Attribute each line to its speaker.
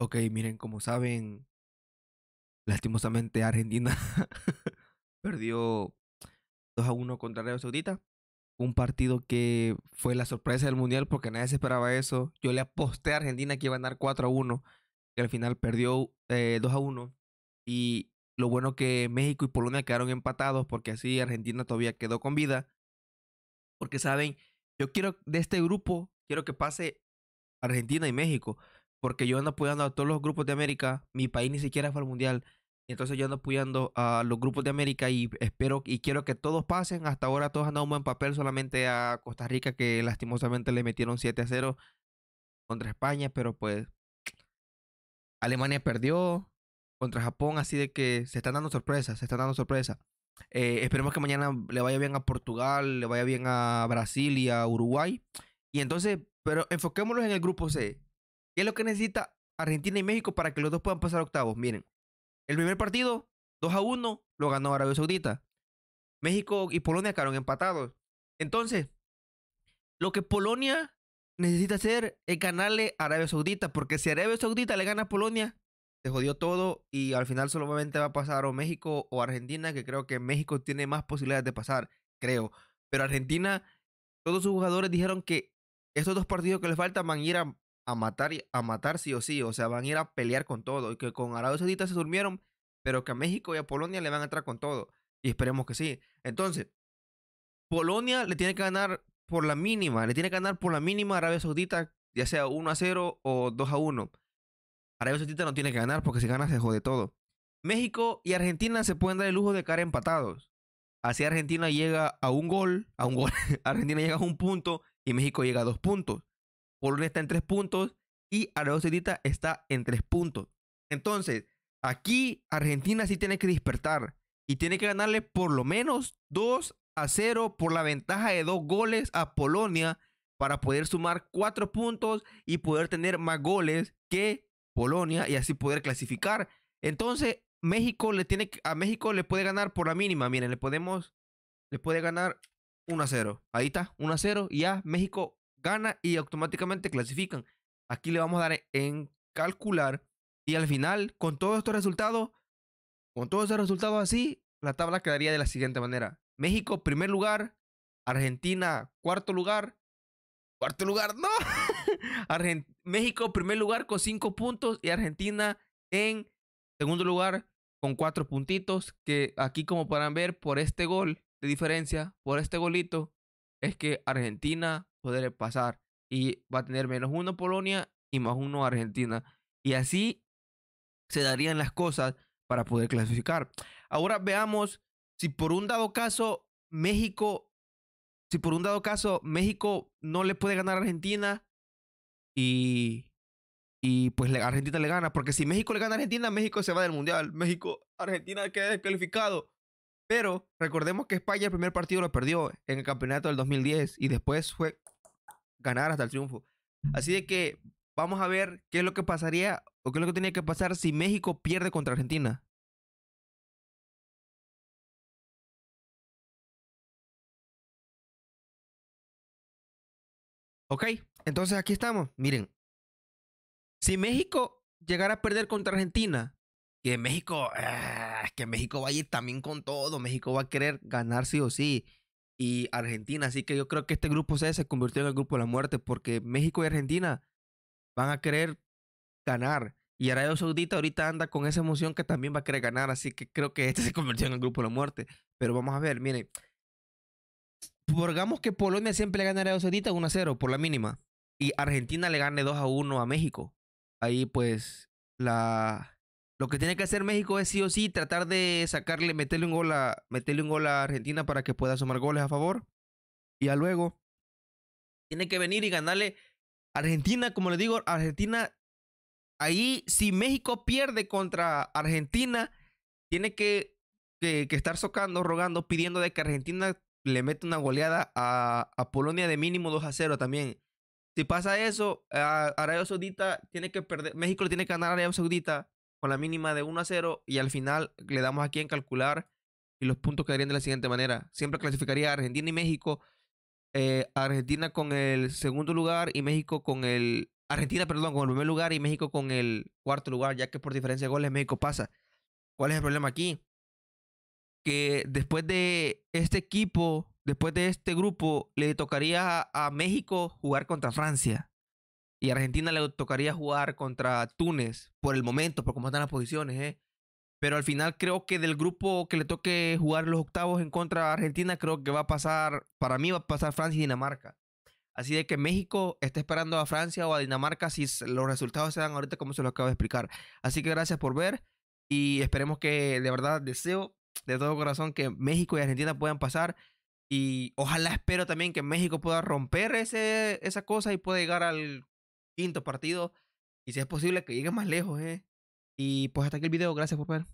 Speaker 1: Ok, miren, como saben, lastimosamente Argentina perdió 2 a 1 contra Arabia Saudita. Un partido que fue la sorpresa del Mundial porque nadie se esperaba eso. Yo le aposté a Argentina que iba a ganar 4 a 1, que al final perdió 2 eh, a 1. Y lo bueno que México y Polonia quedaron empatados porque así Argentina todavía quedó con vida. Porque saben, yo quiero de este grupo, quiero que pase Argentina y México porque yo ando apoyando a todos los grupos de América, mi país ni siquiera fue al mundial, entonces yo ando apoyando a los grupos de América y espero y quiero que todos pasen, hasta ahora todos han dado un buen papel, solamente a Costa Rica que lastimosamente le metieron 7 a 0 contra España, pero pues Alemania perdió contra Japón, así de que se están dando sorpresas, se están dando sorpresas. Eh, esperemos que mañana le vaya bien a Portugal, le vaya bien a Brasil y a Uruguay. Y entonces, pero enfoquémonos en el grupo C. ¿Qué es lo que necesita Argentina y México para que los dos puedan pasar a octavos? Miren, el primer partido, 2 a 1, lo ganó Arabia Saudita. México y Polonia quedaron empatados. Entonces, lo que Polonia necesita hacer es ganarle a Arabia Saudita, porque si Arabia Saudita le gana a Polonia, se jodió todo y al final solamente va a pasar o México o Argentina, que creo que México tiene más posibilidades de pasar, creo. Pero Argentina, todos sus jugadores dijeron que estos dos partidos que les faltan van a ir a a matar, a matar sí o sí, o sea, van a ir a pelear con todo. Y que con Arabia Saudita se durmieron, pero que a México y a Polonia le van a entrar con todo. Y esperemos que sí. Entonces, Polonia le tiene que ganar por la mínima, le tiene que ganar por la mínima a Arabia Saudita, ya sea 1 a 0 o 2 a 1. Arabia Saudita no tiene que ganar porque si gana se jode todo. México y Argentina se pueden dar el lujo de caer empatados. Así Argentina llega a un gol, a un gol, Argentina llega a un punto y México llega a dos puntos. Polonia está en tres puntos y Arabia está en tres puntos. Entonces, aquí Argentina sí tiene que despertar y tiene que ganarle por lo menos 2 a 0 por la ventaja de dos goles a Polonia para poder sumar cuatro puntos y poder tener más goles que Polonia y así poder clasificar. Entonces, México le tiene a México le puede ganar por la mínima, miren, le podemos le puede ganar 1 a 0. Ahí está, 1 a 0 y ya México gana y automáticamente clasifican. Aquí le vamos a dar en calcular y al final, con todos estos resultados, con todos estos resultados así, la tabla quedaría de la siguiente manera. México, primer lugar. Argentina, cuarto lugar. Cuarto lugar, no. México, primer lugar con cinco puntos. Y Argentina en segundo lugar con cuatro puntitos. Que aquí, como podrán ver, por este gol de diferencia, por este golito, es que Argentina poder pasar. Y va a tener menos uno Polonia y más uno Argentina. Y así se darían las cosas para poder clasificar. Ahora veamos si por un dado caso México, si por un dado caso México no le puede ganar a Argentina y, y pues Argentina le gana. Porque si México le gana a Argentina, México se va del Mundial. México, Argentina queda descalificado. Pero recordemos que España el primer partido lo perdió en el campeonato del 2010 y después fue ganar hasta el triunfo. Así de que vamos a ver qué es lo que pasaría o qué es lo que tenía que pasar si México pierde contra Argentina. Ok, entonces aquí estamos. Miren, si México llegara a perder contra Argentina, que México, ah, que México va a ir también con todo, México va a querer ganar sí o sí y Argentina. Así que yo creo que este grupo C se convirtió en el grupo de la muerte porque México y Argentina van a querer ganar. Y Arabia Saudita ahorita anda con esa emoción que también va a querer ganar. Así que creo que este se convirtió en el grupo de la muerte. Pero vamos a ver, miren. Supongamos que Polonia siempre le gana a Arabia Saudita 1 0 por la mínima. Y Argentina le gane 2 a 1 a México. Ahí pues la lo que tiene que hacer México es sí o sí tratar de sacarle, meterle un gol a, Argentina para que pueda sumar goles a favor. Y a luego tiene que venir y ganarle Argentina, como le digo, Argentina. Ahí, si México pierde contra Argentina, tiene que, que, estar socando, rogando, pidiendo de que Argentina le mete una goleada a, a, Polonia de mínimo 2 a 0 también. Si pasa eso, a ah, Arabia Saudita tiene que perder, México le tiene que ganar a Arabia Saudita con la mínima de 1 a 0 y al final le damos aquí en calcular y los puntos quedarían de la siguiente manera. Siempre clasificaría Argentina y México. Eh, Argentina con el segundo lugar y México con el... Argentina, perdón, con el primer lugar y México con el cuarto lugar, ya que por diferencia de goles México pasa. ¿Cuál es el problema aquí? Que después de este equipo, después de este grupo, le tocaría a México jugar contra Francia. Y Argentina le tocaría jugar contra Túnez por el momento, por cómo están las posiciones, ¿eh? Pero al final creo que del grupo que le toque jugar los octavos en contra Argentina, creo que va a pasar, para mí va a pasar Francia y Dinamarca. Así de que México está esperando a Francia o a Dinamarca si los resultados se dan ahorita como se lo acabo de explicar. Así que gracias por ver y esperemos que de verdad deseo de todo corazón que México y Argentina puedan pasar y ojalá espero también que México pueda romper ese, esa cosa y pueda llegar al quinto partido. Y si es posible que llegue más lejos, ¿eh? Y pues hasta aquí el video. Gracias por ver.